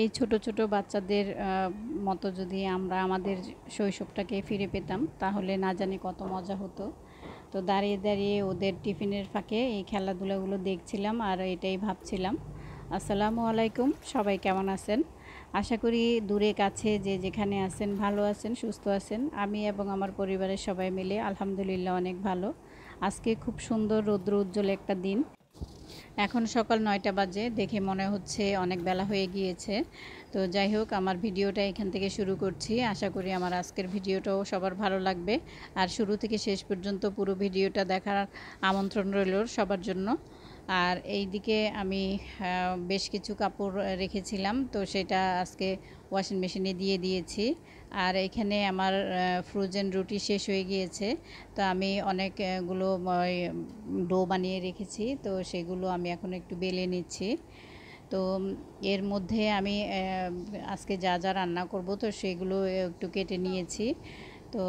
এই ছোট ছোট বাচ্চাদের মতো যদি আমরা আমাদের শৈশবটাকে ফিরে পেতাম তাহলে না জানি কত মজা হতো তো দাঁড়িয়ে দাঁড়িয়ে ওদের টিফিনের ফাঁকে এই খেলাধুলাগুলো দেখছিলাম আর এটাই ভাবছিলাম আসসালামু আলাইকুম সবাই কেমন আছেন আশা করি দূরে কাছে যে যেখানে আছেন ভালো আছেন সুস্থ আছেন আমি এবং আমার পরিবারের সবাই মিলে আলহামদুলিল্লাহ অনেক ভালো আজকে খুব সুন্দর রৌদ্র উজ্জ্বল একটা দিন এখন সকাল নয়টা বাজে দেখে মনে হচ্ছে অনেক বেলা হয়ে গিয়েছে তো যাই হোক আমার ভিডিওটা এখান থেকে শুরু করছি আশা করি আমার আজকের ভিডিওটাও সবার ভালো লাগবে আর শুরু থেকে শেষ পর্যন্ত পুরো ভিডিওটা দেখার আমন্ত্রণ রইল সবার জন্য আর এই দিকে আমি বেশ কিছু কাপড় রেখেছিলাম তো সেটা আজকে ওয়াশিং মেশিনে দিয়ে দিয়েছি আর এখানে আমার ফ্রোজেন রুটি শেষ হয়ে গিয়েছে তো আমি অনেকগুলো ডো বানিয়ে রেখেছি তো সেগুলো আমি এখন একটু বেলে নিচ্ছি তো এর মধ্যে আমি আজকে যা যা রান্না করব তো সেগুলো একটু কেটে নিয়েছি তো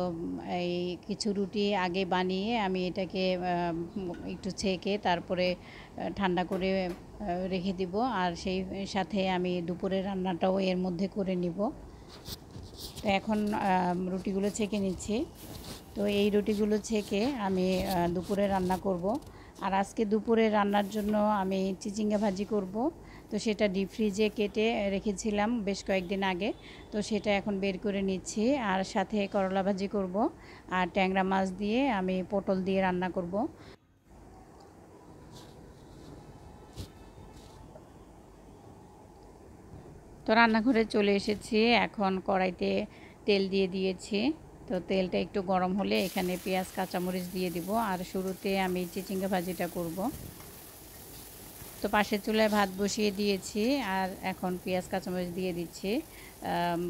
এই কিছু রুটি আগে বানিয়ে আমি এটাকে একটু ছেঁকে তারপরে ঠান্ডা করে রেখে দিব আর সেই সাথে আমি দুপুরের রান্নাটাও এর মধ্যে করে নিব তো এখন রুটিগুলো ছেঁকে নিচ্ছি তো এই রুটিগুলো ছেঁকে আমি দুপুরে রান্না করব আর আজকে দুপুরে রান্নার জন্য আমি চিচিঙ্গা ভাজি করব তো সেটা ডিপ ফ্রিজে কেটে রেখেছিলাম বেশ কয়েকদিন আগে তো সেটা এখন বের করে নিচ্ছি আর সাথে করলা ভাজি করব আর ট্যাংরা মাছ দিয়ে আমি পটল দিয়ে রান্না করব তো রান্নাঘরে চলে এসেছি এখন কড়াইতে তেল দিয়ে দিয়েছি তো তেলটা একটু গরম হলে এখানে পেঁয়াজ কাঁচামরিচ দিয়ে দিব আর শুরুতে আমি চিচিঙ্গা ভাজিটা করব তো পাশে চুলায় ভাত বসিয়ে দিয়েছি আর এখন পেঁয়াজ কাঁচামরিচ দিয়ে দিচ্ছি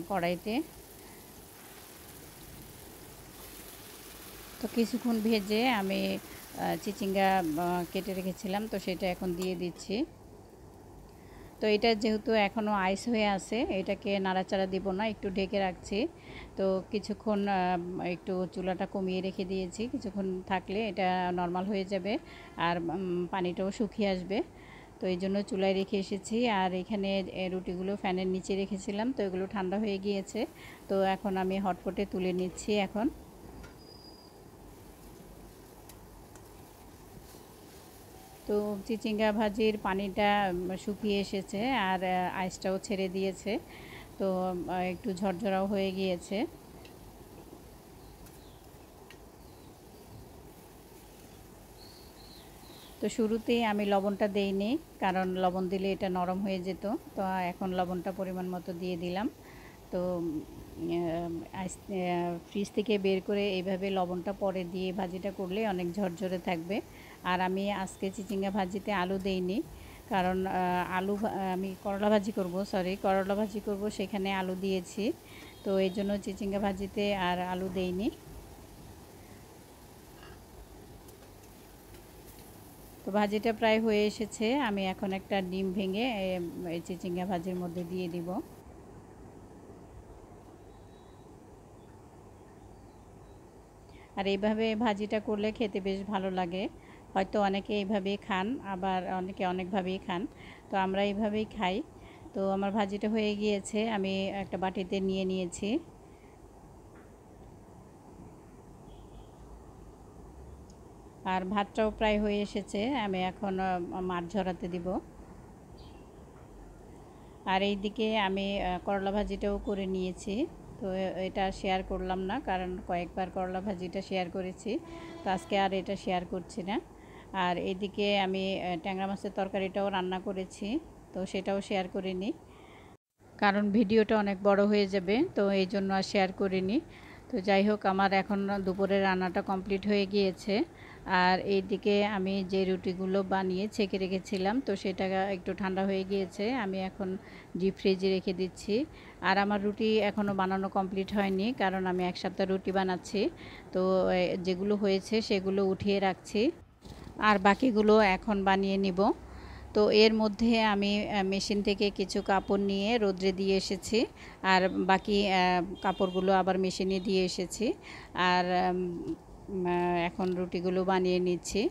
কড়াইতে তো কিছুক্ষণ ভেজে আমি চিচিঙ্গা কেটে রেখেছিলাম তো সেটা এখন দিয়ে দিচ্ছি তো এটা যেহেতু এখনও আইস হয়ে আছে এটাকে নাড়াচাড়া দিব না একটু ঢেকে রাখছি তো কিছুক্ষণ একটু চুলাটা কমিয়ে রেখে দিয়েছি কিছুক্ষণ থাকলে এটা নর্মাল হয়ে যাবে আর পানিটাও শুকিয়ে আসবে তো এই জন্য চুলায় রেখে এসেছি আর এখানে রুটিগুলো ফ্যানের নিচে রেখেছিলাম তো এগুলো ঠান্ডা হয়ে গিয়েছে তো এখন আমি হটপটে তুলে নিচ্ছি এখন তো চিচিঙ্গা ভাজির পানিটা শুকিয়ে এসেছে আর আইসটাও ছেড়ে দিয়েছে তো একটু ঝরঝরাও হয়ে গিয়েছে তো শুরুতেই আমি লবণটা দেইনি কারণ লবণ দিলে এটা নরম হয়ে যেত তো এখন লবণটা পরিমাণ মতো দিয়ে দিলাম তো ফ্রিজ থেকে বের করে এইভাবে লবণটা পরে দিয়ে ভাজিটা করলে অনেক ঝরঝরে থাকবে আর আমি আজকে চিচিঙ্গা ভাজিতে আলু দেইনি কারণ আলু আমি করলা ভাজি করব সরি করলা ভাজি করব সেখানে আলু দিয়েছি তো এই জন্য চিচিঙ্গা ভাজিতে আর আলু দেইনি তো ভাজিটা প্রায় হয়ে এসেছে আমি এখন একটা ডিম ভেঙে এই চিচিঙ্গা ভাজির মধ্যে দিয়ে দিব আর এইভাবে ভাজিটা করলে খেতে বেশ ভালো লাগে হয়তো অনেকে এইভাবেই খান আবার অনেকে অনেকভাবেই খান তো আমরা এইভাবেই খাই তো আমার ভাজিটা হয়ে গিয়েছে আমি একটা বাটিতে নিয়ে নিয়েছি আর ভাতটাও প্রায় হয়ে এসেছে আমি এখন মাছ ঝরাতে দিব আর এই দিকে আমি করলা ভাজিটাও করে নিয়েছি তো এটা শেয়ার করলাম না কারণ কয়েকবার করলা ভাজিটা শেয়ার করেছি তো আজকে আর এটা শেয়ার করছি না আর এদিকে আমি ট্যাংরা মাছের তরকারিটাও রান্না করেছি তো সেটাও শেয়ার করিনি কারণ ভিডিওটা অনেক বড় হয়ে যাবে তো এই জন্য আর শেয়ার করিনি তো যাই হোক আমার এখন দুপুরের রান্নাটা কমপ্লিট হয়ে গিয়েছে আর এইদিকে আমি যে রুটিগুলো বানিয়ে ছেঁকে রেখেছিলাম তো সেটা একটু ঠান্ডা হয়ে গিয়েছে আমি এখন ডিপ ফ্রিজে রেখে দিচ্ছি আর আমার রুটি এখনও বানানো কমপ্লিট হয়নি কারণ আমি এক সপ্তাহ রুটি বানাচ্ছি তো যেগুলো হয়েছে সেগুলো উঠিয়ে রাখছি আর বাকিগুলো এখন বানিয়ে নিব তো এর মধ্যে আমি মেশিন থেকে কিছু কাপড় নিয়ে রোদ্রে দিয়ে এসেছি আর বাকি কাপড়গুলো আবার মেশিনে দিয়ে এসেছি আর এখন রুটিগুলো বানিয়ে নিচ্ছি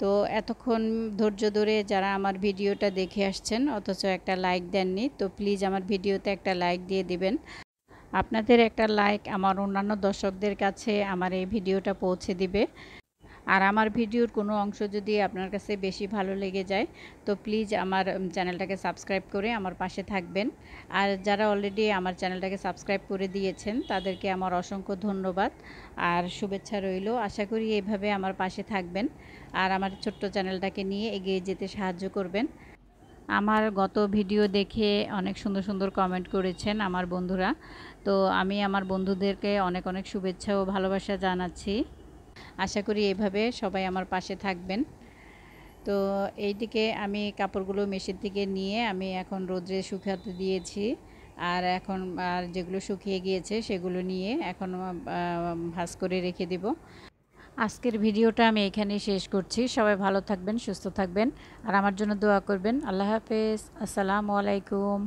তো এতক্ষণ ধৈর্য ধরে যারা আমার ভিডিওটা দেখে আসছেন অথচ একটা লাইক দেননি তো প্লিজ আমার ভিডিওতে একটা লাইক দিয়ে দিবেন আপনাদের একটা লাইক আমার অন্যান্য দর্শকদের কাছে আমার এই ভিডিওটা পৌঁছে দিবে আর আমার ভিডিওর কোনো অংশ যদি আপনার কাছে বেশি ভালো লেগে যায় তো প্লিজ আমার চ্যানেলটাকে সাবস্ক্রাইব করে আমার পাশে থাকবেন আর যারা অলরেডি আমার চ্যানেলটাকে সাবস্ক্রাইব করে দিয়েছেন তাদেরকে আমার অসংখ্য ধন্যবাদ আর শুভেচ্ছা রইল আশা করি এইভাবে আমার পাশে থাকবেন আর আমার ছোট্ট চ্যানেলটাকে নিয়ে এগিয়ে যেতে সাহায্য করবেন আমার গত ভিডিও দেখে অনেক সুন্দর সুন্দর কমেন্ট করেছেন আমার বন্ধুরা তো আমি আমার বন্ধুদেরকে অনেক অনেক শুভেচ্ছা ও ভালোবাসা জানাচ্ছি আশা করি এভাবে সবাই আমার পাশে থাকবেন তো এইদিকে আমি কাপড়গুলো মেশিন থেকে নিয়ে আমি এখন রোদ্রে শুকাতে দিয়েছি আর এখন আর যেগুলো শুকিয়ে গিয়েছে সেগুলো নিয়ে এখন ভাজ করে রেখে দেব আজকের ভিডিওটা আমি এখানেই শেষ করছি সবাই ভালো থাকবেন সুস্থ থাকবেন আর আমার জন্য দোয়া করবেন আল্লাহ হাফেজ আসসালামু আলাইকুম